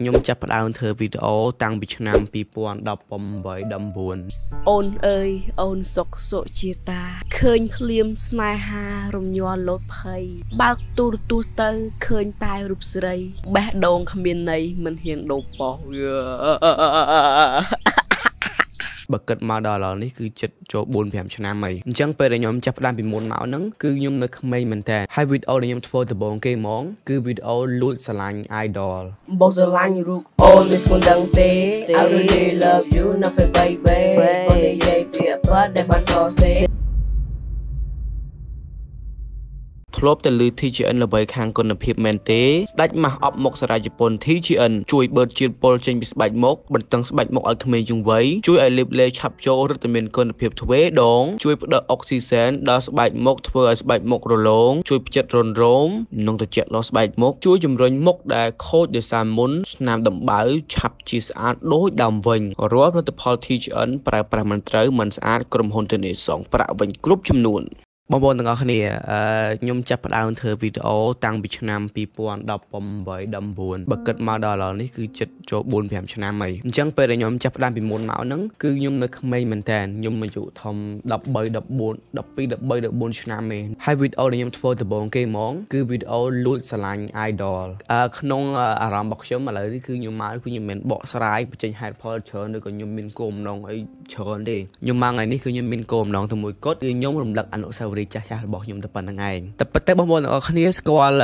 ខ្ញុំចាប់ផ្ដើមធ្វើវីដេអូតាំងពីឆ្នាំ2018-19អូនអើយអូនសុកសុជាតា ឃើញភ្លៀមស្នេហារំញ័រលោតភ័យបើកទូរទស្សន៍ទៅឃើញតែរូបស្រីបេះដូងគ្មានន័យមិនហ៊ានដោបបោះបើគិតមកដល់ឥឡូវនេះគឺចិត្តចូល4 5ឆ្នាំហើយអញ្ចឹងពេលដែលខ្ញុំចាប់ផ្ដើមពីមុនមកហ្នឹងគឺខ្ញុំនៅក្មេងមែនតើហើយវីដេអូដែលខ្ញុំធ្វើដំបូងគេហ្មងគឺវីដេអូលួចស្រឡាញ់ idol បងស្រឡាញ់រូបអូនមិនស្គាល់ដឹងទេ I really love you nothing baby បងនិយាយពាក្យបាត់ដែលបានសរសេរធ្លាប់តែឮ TGN ល្បីខាងគុណភាពមែនទេស្ដេចម៉ាស់អប់មុខសារាជប៉ុន TGN ជួយបឺតជាតិពុលចេញពីស្បែកមុខបន្ទឹងស្បែកមុខឲ្យក្មេងយុវវ័យជួយឲ្យលាបលេឆាប់ចូលរតមានគុណភាពទ្វេដងជួយផ្ដល់អុកស៊ីសែនដល់ស្បែកមុខធ្វើឲ្យស្បែកមុខរលោងជួយផ្ចិតរនរោមនិងត្រជាក់ដល់ស្បែកមុខជួយជំរុញមុខដែលខូចដោយសារមុនឆ្នាំដំបៅឆាប់ជាស្អាតដូចដើមវិញរាល់ផលិតផល TGN ប្រើប្រាស់មិនត្រូវមិនស្អាតក្រុមហ៊ុនធានាសងប្រាក់វិញគ្រប់ចំនួនបងប្អូនទាំងអស់គ្នាខ្ញុំចាប់ផ្ដើមធ្វើវីដេអូតាំងពីឆ្នាំ2018 19បើគិតមកដល់ឥឡូវនេះគឺជិតចូល4 5ឆ្នាំហើយអញ្ចឹងពេលដែលខ្ញុំចាប់ផ្ដើមពីមុនមកហ្នឹងគឺខ្ញុំនៅក្មេងមែនតើខ្ញុំអាយុធំ13 14 12 13 14ឆ្នាំឯងហើយវីដេអូដែលខ្ញុំធ្វើដំបូងគេហ្មង គឺវីដេអូលួចស្រឡាញ់ idol ក្នុងអារម្មណ៍របស់ខ្ញុំឥឡូវនេះគឺខ្ញុំមកគឺខ្ញុំមិនបកស្រាយបញ្ចេញ head poll ច្រើនឬក៏ខ្ញុំមានគោលបំណងអីច្រើនទេខ្ញុំមកថ្ងៃនេះគឺខ្ញុំមានគោលបំណងតែមួយគត់គឺខ្ញុំរំលឹកអនុស្សាវវរីចាស់ចាស់របស់ខ្ញុំតែប៉ុណ្្នឹងឯងតែប៉ុន្តែបងប្អូនទាំងអស់គ្នាស្គាល់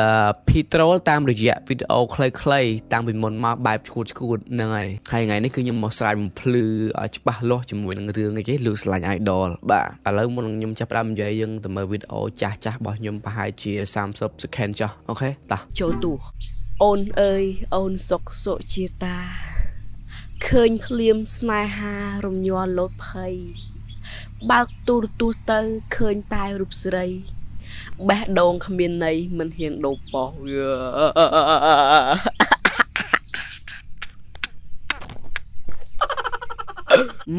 Petrol តាមរយៈវីដេអូខ្លីៗតាំងពីមុនមកបែបឈួតឈួតហ្នឹងហើយហើយថ្ងៃនេះគឺខ្ញុំមកស្រាយបំភ្លឺឲ្យច្បាស់លាស់ជាមួយនឹងរឿងអីគេលូស្លាញ់ Idol បាទឥឡូវមុននឹងខ្ញុំចាប់ផ្ដើមនិយាយយើងទៅមើលវីដេអូចាស់ចាស់របស់ខ្ញុំប្រហែលជា30 second ចុះអូខេតោះចូលទូអូនអើយអូនសុកសុជាតាឃើញភ្លៀមស្នេហារំញ័រលោតភ័យបើកទូរទស្សន៍ទៅឃើញតែរូបស្រីបេះដូងគ្មានន័យមិនហ៊ានដូបប៉ោះ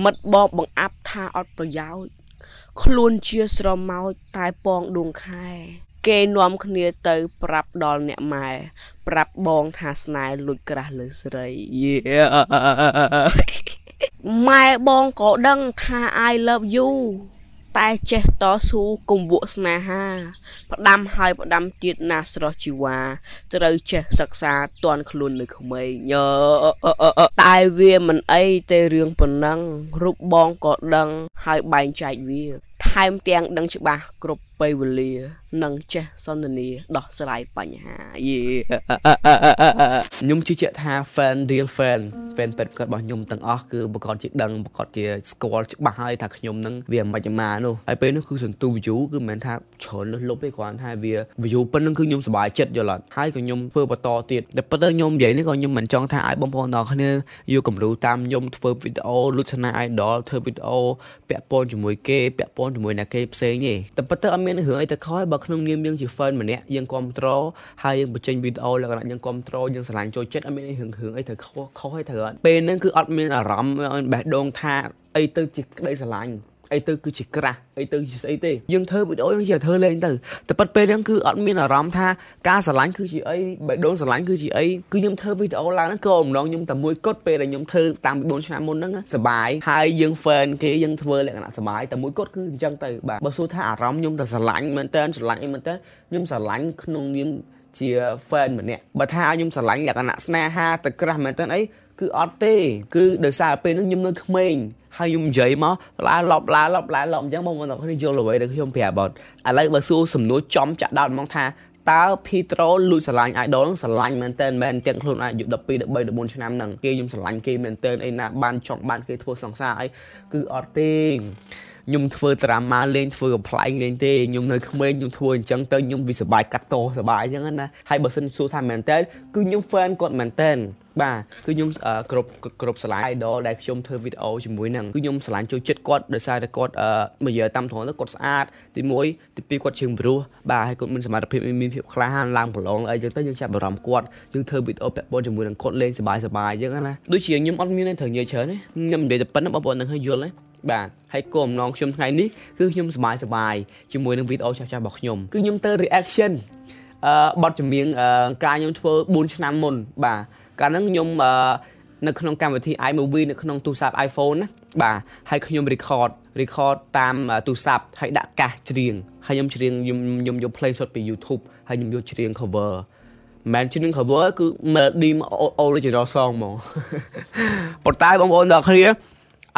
មិត្តបងបង្អាប់ថាអត់ប្រយោជន៍ខ្លួនជាស្រមោចតែពងដួងខែគេនាំគ្នាទៅប្រាប់ដល់អ្នកម៉ែប្រាប់បងថាស្នេហ៍លួចក្រាស់លើស្រីយេម៉ែបងក៏ដឹងថា I love you តែចេះតស៊ូកុំវក់ស្នេហាផ្ដាំហើយផ្ដាំទៀតណាស្រស់ជីវ៉ាត្រូវចេះសិក្សាតន់ខ្លួននៅក្មេងញ៉តែវាមិនអីទេរឿងប៉ុណ្ណឹងរូបបងក៏ដឹងហើយបែងចែកវា ថែមទាំងដឹងច្បាស់គ្រប់ពេលវេលានិងចេះសន្ទនាដោះស្រាយបញ្ហាយេខ្ញុំជឿជាក់ថា fan real fan fan ពិតប្រាកដរបស់ខ្ញុំទាំងអស់គឺប្រកបជាដឹងប្រកបជាស្គាល់ច្បាស់ហើយថាខ្ញុំនឹងវាមិនចាំណានោះហើយពេលនោះគឺសន្ទុ view គឺមិនមែនថាច្រើនលុះលុបទេគ្រាន់ថាវា view ប៉ុណ្្នឹងគឺខ្ញុំសប្បាយចិត្តយល់អត់ហើយក៏ខ្ញុំធ្វើបន្តទៀតតែប៉ុន្តែខ្ញុំនិយាយនេះក៏ខ្ញុំមិនចង់ថាឲ្យបងប្អូនទាំងអស់គ្នាយកគំរូតាមខ្ញុំធ្វើវីដេអូលុចឆានែល idol ធ្វើវីដេអូពាក់ព័ន្ធជាមួយគេ ពាក់ព័ន្ធជាមួយអ្នកគេផ្សេងទេតែប៉ុន្តែអត់មានរឿងអីទៅខ້ອຍបើក្នុងនាមយើងជា fan ម្នាក់យើងគ្រប់ត្រហើយយើងបញ្ចេញវីដេអូលក្ខណៈយើងគ្រប់ត្រយើងស្រឡាញ់ចូលចិត្តអត់មានអីរឿងរឿងអីត្រូវខុសខុសអីត្រូវអត់ពេលហ្នឹងគឺអត់មានអារម្មណ៍បេះដូងថាអីទៅជាក្តីស្រឡាញ់អីទៅគឺជាក្រាស់អីទៅជាស្អីទេយើងធ្វើវីដេអូយើងជាធ្វើលេងទៅតែប៉ិតពេលហ្នឹងគឺអត់មានអារម្មណ៍ថាការស្រឡាញ់គឺជាអីបេះដូងស្រឡាញ់គឺជាអីគឺខ្ញុំធ្វើវីដេអូឡើងហ្នឹងក៏ម្ដងខ្ញុំតែមួយគត់ពេលដែលខ្ញុំធ្វើតាម4ឆ្នាំមុនហ្នឹងសបាយហើយយើង fan គេយើងធ្វើលក្ខណៈសបាយតែមួយគត់គឺអញ្ចឹងទៅបាទបើសួរថាអារម្មណ៍ខ្ញុំតែស្រឡាញ់មែនតើស្រឡាញ់អីមែនតើខ្ញុំស្រឡាញ់ក្នុងនាមជា fan ម្នាក់បើថាឲ្យខ្ញុំស្រឡាញ់លក្ខណៈស្នេហាទៅក្រាស់មែនតើអីគឺអត់ទេគឺដោយសារពេលនោះខ្ញុំនៅក្មេងហើយខ្ញុំនិយាយមកឡាលប់ឡាលប់ឡាលប់អញ្ចឹងបងប្អូនទាំងអស់គ្នាយល់អ្វីដែលខ្ញុំប្រាប់បត់ឥឡូវបើសួរសំណួរចំចាក់ដោតហ្មងថាតើ Petro លួចស្រឡាញ់ idol ស្រឡាញ់មែនតើមែនទាំងខ្លួនអាយុ12 13 14ឆ្នាំហ្នឹងគេខ្ញុំស្រឡាញ់គេមែនតើអីណាបានចង់បានគេធ្វើសង្សារអីគឺអត់ទេខ្ញុំធ្វើតារាម៉ាលេងធ្វើកំ pl ែងលេងទេខ្ញុំនៅក្មេងខ្ញុំធ្វើអញ្ចឹងទៅខ្ញុំវាសុបាយកាត់តោសុបាយអញ្ចឹងណាហើយបើសិនសួរថាមែនតើគឺខ្ញុំ fan គាត់មែនតើបាទគឺខ្ញុំគ្រប់គ្រប់ឆ្លាយ idol ដែលខ្ញុំធ្វើវីដេអូជាមួយនឹងគឺខ្ញុំឆ្លាញ់ចូលចិត្តគាត់ដោយសារតែគាត់មួយយើតាមត្រង់ទៅគាត់ស្អាតទី1ទី2គាត់ជើងព្រោះបាទហើយគាត់មានសមត្ថភាពមានភាពក្លាហានឡើងប្រឡងអីចឹងទៅយើងចាប់អារម្មណ៍គាត់យើងធ្វើវីដេអូពាក់ព័ន្ធជាមួយនឹងគាត់លេងសប្បាយសប្បាយអញ្ចឹងណាដូចជាខ្ញុំអត់មានត្រូវនិយាយច្រើនទេខ្ញុំនិយាយតែប៉ុណ្្នឹងបងប្អូននឹងឲ្យយល់ទេបាទហើយគោលបំណងខ្ញុំថ្ងៃនេះគឺខ្ញុំសប្បាយសប្បាយជាមួយនឹងវីដេអូចាស់ចាស់របស់ខ្ញុំគឺខ្ញុំទៅ reaction អឺបទចម្រៀងការខ្ញុំធ្វើ4ឆ្នាំមុន បាទកាលហ្នឹងខ្ញុំអឺនៅក្នុងកម្មវិធី iMovie នៅក្នុងទូរស័ព្ទ iPhone ណាបាទហើយខ្ញុំ record record តាមទូរស័ព្ទហើយដាក់កាសច្រៀងហើយខ្ញុំច្រៀងខ្ញុំខ្ញុំយក play shot ពី YouTube ហើយខ្ញុំយកច្រៀង cover មែនជាង cover គឺ melody original song ហ្មងប៉ុន្តែបងប្អូនដល់គ្នា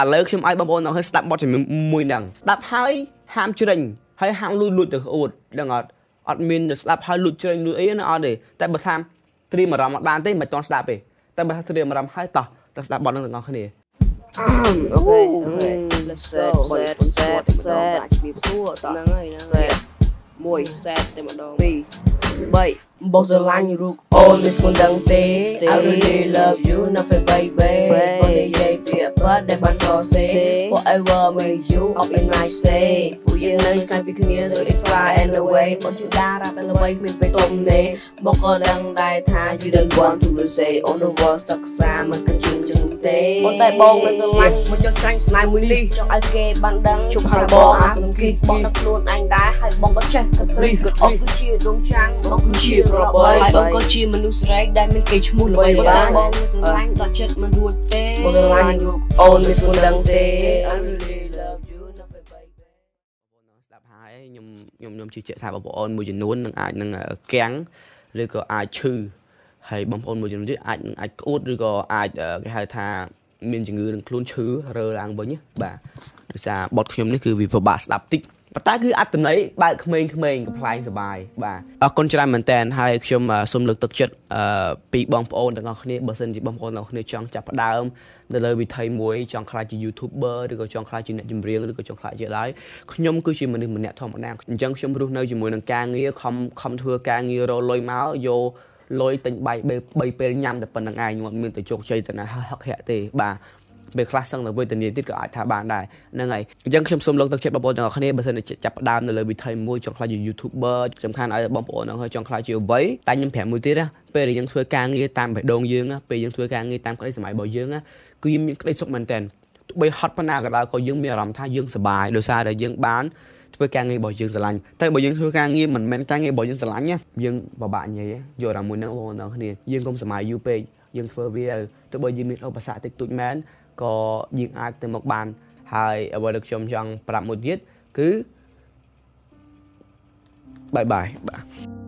ឥឡូវខ្ញុំឲ្យបងប្អូនអង្គស្ដាប់បទចម្រៀងមួយហ្នឹងស្ដាប់ហើយហាមជ្រិញហើយហាមលួចលួចទៅក្អួតដឹងអត់អត់មានស្ដាប់ហើយលួចជ្រិញលួចអីណាអត់ទេតែបើថាត្រៀមអារម្មណ៍អត់បានទេមិនតន់ស្ដាប់ទេតែបើថាត្រៀមអារម្មណ៍ហើយតោះទៅស្ដាប់បទហ្នឹងទាំងអស់គ្នាអូខេអូខេ let's set set set set ពីសួរតោះហ្នឹងហើយហ្នឹង set 1 set តែម្ដង2 3បងស្រឡាញ់រូបអូនមិនស្គាល់ដឹងទេ I really love you ណាស់ baby forever with you up in my stay ពួកយើងនៅឆ្ងាយពីគ្នា so it's far and away បងជឿតារ៉ាប់តែល្បីគ្មានពេលຕົមទេមកក៏ដឹងដែរថា you don't want to lose say on the world សិក្សាមិនក៏ជឿជឿទេប៉ុន្តែបងនៅស្រឡាញ់មកចង់ចាញ់ស្នេហ៍មួយនេះចង់ឲ្យគេបានដឹងជុំហៅបងអាសង្គីបងដល់ខ្លួនឯងដែរហើយបងក៏ចេះកត្រីក៏អត់គឺជាដងចាំងបងគឺជាប្របីហើយបងក៏ជាមនុស្សស្រែកដែលមានគេឈ្មោះល្បីល្បាញបងនៅស្រឡាញ់ក៏ចិត្តមិនរួចទេបងស្រឡាញ់អូនមិនសួរដឹងទេ I really love you ហើយខ្ញុំខ្ញុំខ្ញុំជឿជាក់ថាបងប្អូនមួយចំនួននឹងអាចនឹងគាំងឬក៏អាចឈឺហើយបងប្អូនមួយចំនួនទៀតអាចនឹងអាចក្អួតឬក៏អាចគេហៅថាមានជំងឺនឹងខ្លួនឈឺរើឡើងវិញបាទដោយសារបតខ្ញុំនេះគឺវាពិបាកស្ដាប់តិចប៉ុន្តែគឺអត្តន័យបើកក្មេងៗកំ pl ែងសបាយបាទអរគុណច្រើនមែនតើហើយខ្ញុំសូមលើកទឹកចិត្តពីបងប្អូនទាំងអស់គ្នាបើសិនជាបងប្អូនទាំងអស់គ្នា ចង់ចាប់ផ្ដើមនៅលើវិថីមួយចង់ខ្លាចជា YouTuber ឬក៏ចង់ខ្លាចជាអ្នកចម្រៀងឬក៏ចង់ខ្លាចជាឡើយខ្ញុំគឺជាមនុស្សម្នាក់ធម្មតាអញ្ចឹងខ្ញុំរស់នៅជាមួយនឹងការងារខំខំធ្វើការងាររលុយមកយកលុយទិញបាយ3ពេលញ៉ាំតែប៉ុណ្្នឹងឯងមិនទៅជោគជ័យទៅណាហឹកហាក់ទេបាទពេលខ្លះសឹងនៅវេទនាទៀតក៏អាចថាបានដែរហ្នឹងហើយអញ្ចឹងខ្ញុំសូមលើកទឹកចិត្តបងប្អូនទាំងអស់គ្នាបើសិនជាចាប់ផ្ដើមនៅលើវិថីមួយចង់ខ្លាចជា YouTuber សំខាន់ឲ្យបងប្អូនទាំងអស់ចង់ខ្លាចជាអ្វីតែខ្ញុំប្រាប់មួយទៀតណាពេលដែលយើងធ្វើការងារតាមបេះដូងយើងពេលយើងធ្វើការងារតាមក្តីសម័យរបស់យើងគឺមានក្តីសុខមែនតើទោះបីហត់ប៉ុណ្ណាក៏ដោយក៏យើងមានអារម្មណ៍ថាយើងសប្បាយដោយសារតែយើងបានធ្វើការងាររបស់យើងស្រឡាញ់តែបើយើងធ្វើការងារមិនមែនការងាររបស់យើងស្រឡាញ់ណាយើងពិបាកនិយាយយកតែមួយនឹងបងប្អូនគ្នាយើងកុំសម័យយូរពេកយើងធ្វើវាទៅបើយើងមានឧបសគ្គតិចតួចមែនក៏យើងអាចទៅមុខបាន ហើយអ្វីដែលខ្ញុំចង់ប្រាប់មួយទៀតគឺបាយបាយបាទ